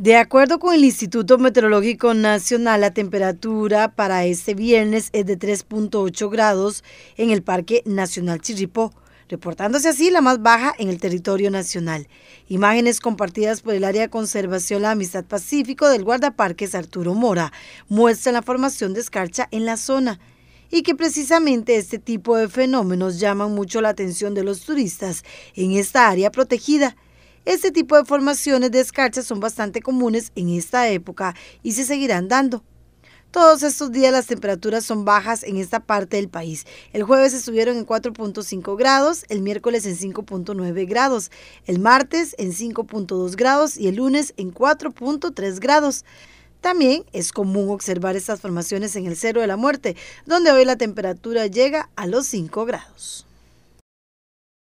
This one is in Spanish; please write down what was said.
De acuerdo con el Instituto Meteorológico Nacional, la temperatura para este viernes es de 3.8 grados en el Parque Nacional Chirripó, reportándose así la más baja en el territorio nacional. Imágenes compartidas por el Área de Conservación La Amistad Pacífico del Guardaparques Arturo Mora muestran la formación de escarcha en la zona y que precisamente este tipo de fenómenos llaman mucho la atención de los turistas en esta área protegida. Este tipo de formaciones de escarcha son bastante comunes en esta época y se seguirán dando. Todos estos días las temperaturas son bajas en esta parte del país. El jueves estuvieron en 4.5 grados, el miércoles en 5.9 grados, el martes en 5.2 grados y el lunes en 4.3 grados. También es común observar estas formaciones en el Cerro de la Muerte, donde hoy la temperatura llega a los 5 grados.